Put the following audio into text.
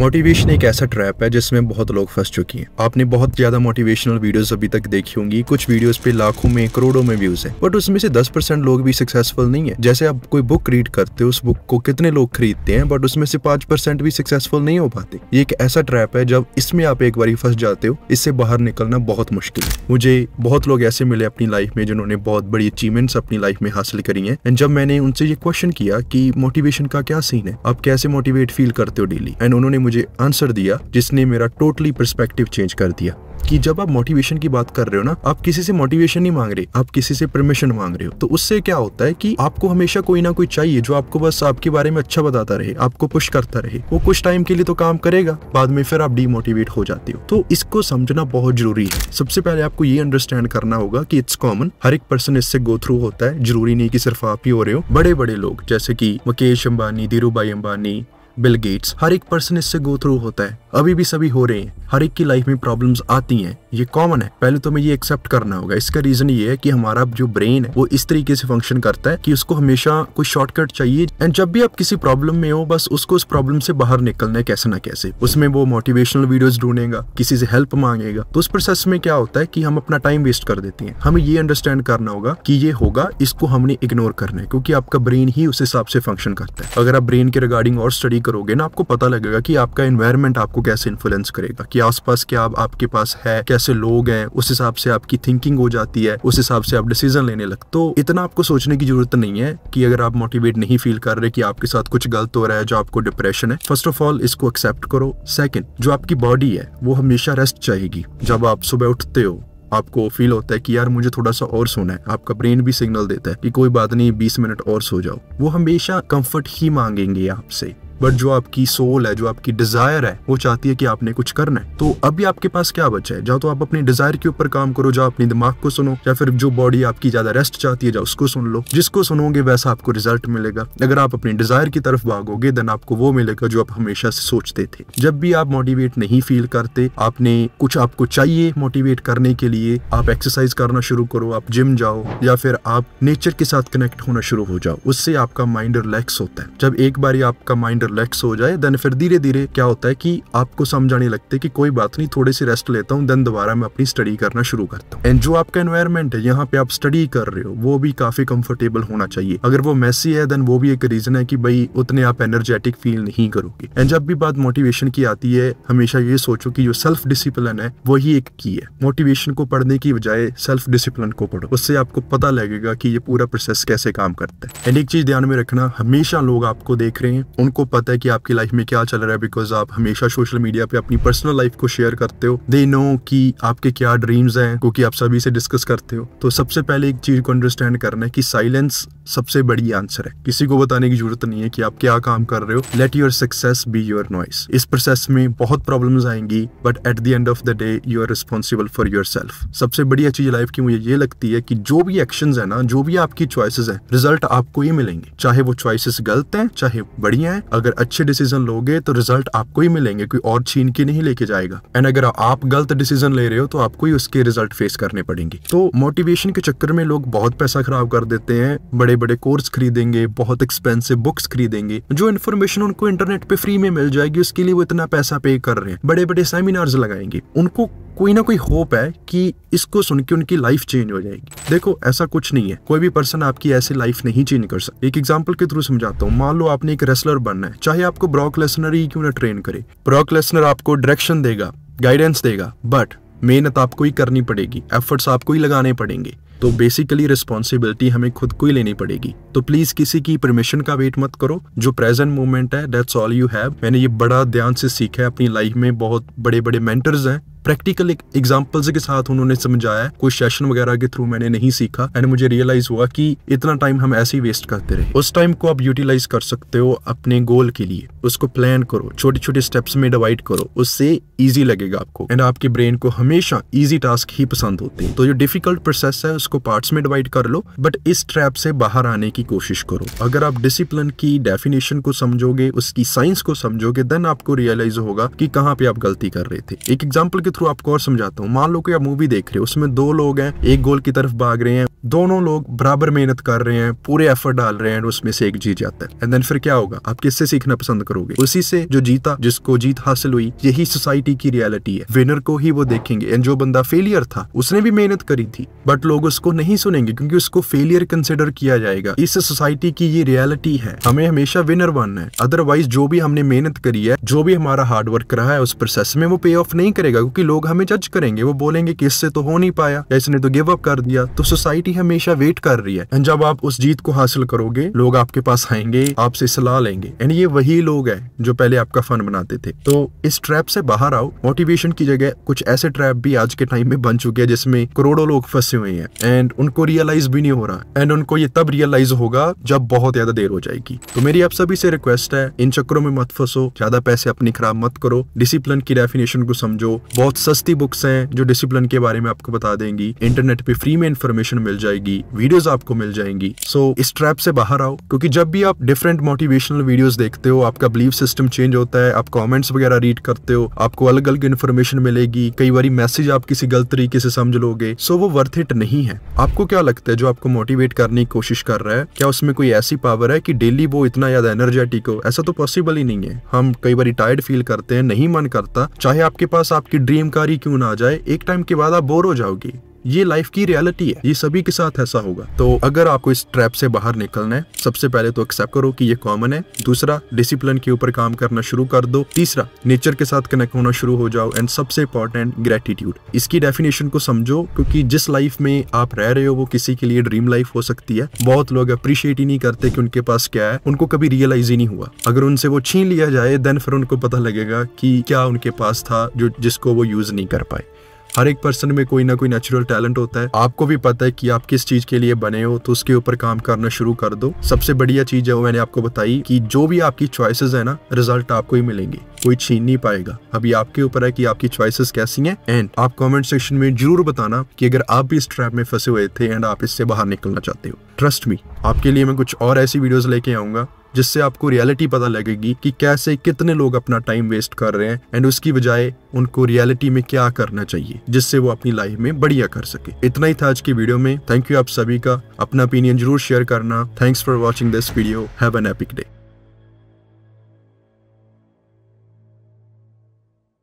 motivation एक ऐसा trap है जिसमें बहुत लोग फंस चुकी हैं आपने बहुत ज्यादा मोटिवेशनल वीडियोस अभी तक देखी होंगी कुछ वीडियोस पे लाखों में करोड़ों में व्यूज है बट उसमें से 10 परसेंट लोग भी सक्सेसफुल नहीं है जैसे आप कोई बुक रीड करते हो उस बुक को कितने लोग खरीदते हैं बट उसमें से पांच परसेंट भी सक्सेसफुल नहीं हो पाते ये एक ऐसा ट्रैप है जब इसमें आप एक बार फंस जाते हो इससे बाहर निकलना बहुत मुश्किल है मुझे बहुत लोग ऐसे मिले अपनी लाइफ में जिन्होंने बहुत बड़ी अचीवमेंट्स अपनी लाइफ में हासिल करी है एंड जब मैंने उनसे ये क्वेश्चन किया की मोटिवेशन का क्या सीन है आप कैसे मोटिवेट फील करते हो डेली एंड उन्होंने मुझे आंसर दिया जिसने मेरा टोटली परस्पेक्टिव चेंज कर दिया कि जब आप मोटिवेशन की बात कर रहे हो ना आप किसी से मोटिवेशन नहीं मांग रहे आप किसी से परमिशन मांग रहे हो तो उससे क्या होता है कि आपको हमेशा कोई ना कोई चाहिए जो आपको बस आपके बारे में अच्छा बताता रहे आपको पुश करता रहे वो कुछ टाइम के लिए तो काम करेगा बाद में फिर आप डीमोटिवेट हो जाते हो तो इसको समझना बहुत जरूरी है सबसे पहले आपको ये अंडरस्टैंड करना होगा की इट्स कॉमन हर एक पर्सन इससे गो थ्रू होता है जरूरी नहीं की सिर्फ आप ही हो रहे हो बड़े बड़े लोग जैसे की मुकेश अम्बानी धीरू अंबानी बिल गेट्स हर एक पर्सन इससे गो थ्रू होता है अभी भी सभी हो रहे हैं हर एक की लाइफ में प्रॉब्लम्स आती हैं ये कॉमन है पहले तो हमें ये एक्सेप्ट करना होगा इसका रीजन ये है कि हमारा जो ब्रेन है वो इस तरीके से फंक्शन करता है कि उसको हमेशा कोई शॉर्टकट चाहिए एंड जब भी आप किसी प्रॉब्लम में हो बस उसको उस प्रॉब्लम से बाहर निकलना है कैसे ना कैसे उसमें वो मोटिवेशनल वीडियोज ढूंढेगा किसी से हेल्प मांगेगा तो उस प्रोसेस में क्या होता है कि हम अपना टाइम वेस्ट कर देते हैं हमें ये अंडरस्टैंड करना होगा कि ये होगा इसको हमने इग्नोर करना है क्योंकि आपका ब्रेन ही उस हिसाब से फंक्शन करता है अगर आप ब्रेन के रिगार्डिंग और स्टडी करोगे ना आपको पता लगेगा कि आपका इन्वायरमेंट आपको कैसे इन्फ्लुएंस करेगा कि आसपास क्या आप, आपके पास है कैसे लोग हैं उस हिसाब से आपकी थिंकिंग हो जाती है उस हिसाब से आप डिसीजन लेने लगते तो इतना आपको सोचने की जरूरत नहीं है कि अगर आप मोटिवेट नहीं फील कर रहे कि आपके साथ कुछ गलत हो रहा है जो आपको डिप्रेशन है फर्स्ट ऑफ ऑल इसको एक्सेप्ट करो सेकेंड जो आपकी बॉडी है वो हमेशा रेस्ट चाहेगी जब आप सुबह उठते हो आपको फील होता है कि यार मुझे थोड़ा सा और सोना है आपका ब्रेन भी सिग्नल देता है कि कोई बात नहीं 20 मिनट और सो जाओ वो हमेशा कंफर्ट ही मांगेंगे आपसे बट जो आपकी सोल है जो आपकी डिजायर है वो चाहती है कि आपने कुछ करना है तो अभी आपके पास क्या बचा है जाओ तो आप अपने डिजायर के ऊपर काम करो जाओ अपने दिमाग को सुनो या फिर जो बॉडी आपकी ज्यादा रेस्ट चाहती है जाओ उसको सुन लो जिसको सुनोगे वैसा आपको रिजल्ट मिलेगा अगर आप अपनी डिजायर की तरफ भागोगे देन आपको वो मिलेगा जो आप हमेशा से सोचते थे जब भी आप मोटिवेट नहीं फील करते आपने कुछ आपको चाहिए मोटिवेट करने के लिए आप एक्सरसाइज करना शुरू करो आप जिम जाओ या फिर आप नेचर के साथ कनेक्ट होना शुरू हो जाओ उससे आपका माइंड रिलैक्स होता है जब एक बार आपका माइंड रिलैक्स हो जाए देन फिर धीरे धीरे क्या होता है कि आपको समझ आने लगते कि कोई बात नहीं थोड़े से रेस्ट लेता हूँ देन दोबारा मैं अपनी स्टडी करना शुरू करता हूँ एंड जो आपका एनवायरमेंट है यहाँ पे आप स्टडी कर रहे हो वो भी काफी कंफर्टेबल होना चाहिए अगर वो मैसी है देन वो भी एक रीजन है कि भाई उतने आप एनर्जेटिक फील नहीं करोगे एंड जब भी बात मोटिवेशन की आती है हमेशा ये सोचो कि जो सेल्फ डिसिप्लिन है वही एक की है मोटिवेशन को पढ़ने की बजाय सेल्फ डिसिप्लिन को पढ़ो उससे आपको पता लगेगा कि ये पूरा प्रोसेस कैसे काम करता है एंड एक चीज ध्यान में रखना हमेशा लोग आपको देख रहे हैं उनको पता पता है कि आपकी लाइफ में क्या चल रहा है बिकॉज आप हमेशा सोशल मीडिया पे अपनी पर्सनल लाइफ को शेयर करते हो दे नो कि आपके क्या ड्रीम्स हैं क्योंकि आप सभी से डिस्कस करते हो तो सबसे पहले एक चीज को अंडरस्टैंड करना है कि साइलेंस सबसे बड़ी आंसर है किसी को बताने की जरूरत नहीं है कि आप क्या काम कर रहे हो let your success be your noise इस प्रोसेस में बहुत प्रॉब्लम्स आएंगी but at the end of the day you are responsible for yourself सबसे बड़ी अच्छी लाइफ की मुझे ये लगती है कि जो भी एक्शन है ना जो भी आपकी चॉइसेस है रिजल्ट आपको ही मिलेंगे चाहे वो चॉइसेस गलत है चाहे बढ़िया है अगर अच्छे डिसीजन लोगे तो रिजल्ट आपको ही मिलेंगे कोई और छीन के नहीं लेके जाएगा एंड अगर आप गलत डिसीजन ले रहे हो तो आपको ही उसके रिजल्ट फेस करने पड़ेंगे तो मोटिवेशन के चक्कर में लोग बहुत पैसा खराब कर देते हैं बड़े बड़े कोर्स खरीदेंगे बहुत एक्सपेंसिव बुक्स खरीदेंगे जो इन्फॉर्मेशन उनको इंटरनेट पे फ्री में मिल जाएगी उसके लिए वो इतना पैसा पे कर रहे हैं बड़े बड़े सेमिनार्स लगाएंगे उनको कोई ना कोई होप है कि इसको सुन के उनकी लाइफ चेंज हो जाएगी देखो ऐसा कुछ नहीं है कोई भी पर्सन आपकी ऐसी लाइफ नहीं चेंज कर सकता एक एग्जांपल के थ्रू समझाता हूँ मान लो आपने एक रेसलर बनना है चाहे आपको ब्रॉक लेसनर ही क्यों ना ट्रेन करे ब्रॉक लेसनर आपको डायरेक्शन देगा गाइडेंस देगा बट मेहनत आपको ही करनी पड़ेगी एफर्ट्स आपको ही लगाने पड़ेंगे तो बेसिकली रिस्पॉन्सिबिलिटी हमें खुद को ही लेनी पड़ेगी तो प्लीज किसी की परमिशन का वेट मत करो जो प्रेजेंट मोमेंट है डेट्स ऑल यू हैव मैंने ये बड़ा ध्यान से सीखा है अपनी लाइफ में बहुत बड़े बड़े मेंटर्स हैं प्रैक्टिकल एक एग्जाम्पल्स के साथ उन्होंने समझाया कोई सेशन वगैरह के थ्रू मैंने नहीं सीखा एंड मुझे रियलाइज हुआ कि इतना टाइम हम ऐसे ही वेस्ट करते रहे उस टाइम को आप यूटिलाइज कर सकते हो अपने गोल के लिए उसको प्लान करो छोटे छोटे स्टेप्स में डिवाइड करो उससे ईजी लगेगा आपको एंड आपके ब्रेन को हमेशा ईजी टास्क ही पसंद होते हैं तो जो डिफिकल्ट प्रोसेस है उसको पार्ट में डिवाइड कर लो बट इस ट्रैप से बाहर आने की कोशिश करो अगर आप डिसिप्लिन की डेफिनेशन को समझोगे उसकी साइंस को समझोगे देन आपको रियलाइज होगा कि कहाँ पे आप गलती कर रहे थे एक एग्जाम्पल के थ्रू आपको और समझाता हूँ मान लो कि आप मूवी देख रहे हो उसमें दो लोग हैं एक गोल की तरफ भाग रहे हैं दोनों लोग बराबर मेहनत कर रहे हैं पूरे एफर्ट डाल रहे हैं उसमें से एक जीत जाता है एंड देन फिर क्या होगा आप किससे सीखना पसंद करोगे उसी से जो जीता जिसको जीत हासिल हुई यही सोसाइटी की रियलिटी है विनर को ही वो देखेंगे एंड जो बंदा फेलियर था उसने भी मेहनत करी थी बट लोग उसको नहीं सुनेंगे क्योंकि उसको फेलियर कंसिडर किया जाएगा इस सोसाइटी की ये रियलिटी है हमें हमेशा विनर बनना है अदरवाइज जो भी हमने मेहनत करी है जो भी हमारा हार्डवर्क रहा है उस प्रोसेस में वो पे ऑफ नहीं करेगा क्योंकि क्योंकि लोग हमें जज करेंगे वो बोलेंगे कि इससे तो हो नहीं पाया या इसने तो गिव अप कर दिया तो सोसाइटी हमेशा वेट कर रही है एंड जब आप उस जीत को हासिल करोगे लोग आपके पास आएंगे आपसे सलाह लेंगे एंड ये वही लोग है जो पहले आपका फन बनाते थे तो इस ट्रैप से बाहर आओ मोटिवेशन की जगह कुछ ऐसे ट्रैप भी आज के टाइम में बन चुके हैं जिसमें करोड़ों लोग फंसे हुए हैं एंड उनको रियलाइज भी नहीं हो रहा एंड उनको ये तब रियलाइज होगा जब बहुत ज्यादा देर हो जाएगी तो मेरी आप सभी से रिक्वेस्ट है इन चक्रों में मत फंसो ज्यादा पैसे अपनी खराब मत करो डिसिप्लिन की डेफिनेशन को समझो बहुत बहुत सस्ती बुक्स हैं जो डिसिप्लिन के बारे में आपको बता देंगी इंटरनेट पे फ्री में इंफॉर्मेशन मिल जाएगी वीडियोस आपको मिल जाएंगी सो so, इस ट्रैप से बाहर आओ क्योंकि जब भी आप डिफरेंट मोटिवेशनल वीडियोस देखते हो आपका बिलीव सिस्टम चेंज होता है आप कॉमेंट्स वगैरह रीड करते हो आपको अलग अलग इन्फॉर्मेशन मिलेगी कई बार मैसेज आप किसी गलत तरीके से समझ लोगे सो so वो वर्थ इट नहीं है आपको क्या लगता है जो आपको मोटिवेट करने की कोशिश कर रहा है क्या उसमें कोई ऐसी पावर है कि डेली वो इतना ज्यादा एनर्जेटिक हो ऐसा तो पॉसिबल ही नहीं है हम कई बार टायर्ड फील करते हैं नहीं मन करता चाहे आपके पास आपकी ड्रीम गेम कारी क्यों ना आ जाए एक टाइम के बाद आप बोर हो जाओगी ये लाइफ की रियलिटी है ये सभी के साथ ऐसा होगा तो अगर आपको इस ट्रैप से बाहर निकलना है सबसे पहले तो एक्सेप्ट करो कि ये कॉमन है दूसरा डिसिप्लिन के ऊपर काम करना शुरू कर दो तीसरा नेचर के साथ कनेक्ट होना शुरू हो जाओ एंड सबसे इंपॉर्टेंट ग्रेटिट्यूड इसकी डेफिनेशन को समझो क्योंकि जिस लाइफ में आप रह रहे हो वो किसी के लिए ड्रीम लाइफ हो सकती है बहुत लोग अप्रिशिएट ही नहीं करते कि उनके पास क्या है उनको कभी रियलाइज ही नहीं हुआ अगर उनसे वो छीन लिया जाए देन फिर उनको पता लगेगा कि क्या उनके पास था जो जिसको वो यूज नहीं कर पाए हर एक पर्सन में कोई ना कोई नेचुरल टैलेंट होता है आपको भी पता है कि आप किस चीज के लिए बने हो तो उसके ऊपर काम करना शुरू कर दो सबसे बढ़िया चीज है वो मैंने आपको बताई कि जो भी आपकी चॉइसेस है ना रिजल्ट आपको ही मिलेंगे कोई छीन नहीं पाएगा अभी आपके ऊपर है कि आपकी चॉइसेस कैसी हैं एंड आप कमेंट सेक्शन में जरूर बताना कि अगर आप भी इस ट्रैप में फंसे हुए थे एंड आप इससे बाहर निकलना चाहते हो ट्रस्ट मी आपके लिए मैं कुछ और ऐसी वीडियोस लेके आऊंगा जिससे आपको रियलिटी पता लगेगी कि कैसे कितने लोग अपना टाइम वेस्ट कर रहे हैं एंड उसकी बजाय उनको रियलिटी में क्या करना चाहिए जिससे वो अपनी लाइफ में बढ़िया कर सके इतना ही था आज की वीडियो में थैंक यू आप सभी का अपना ओपिनियन जरूर शेयर करना thanks for watching this video have an epic day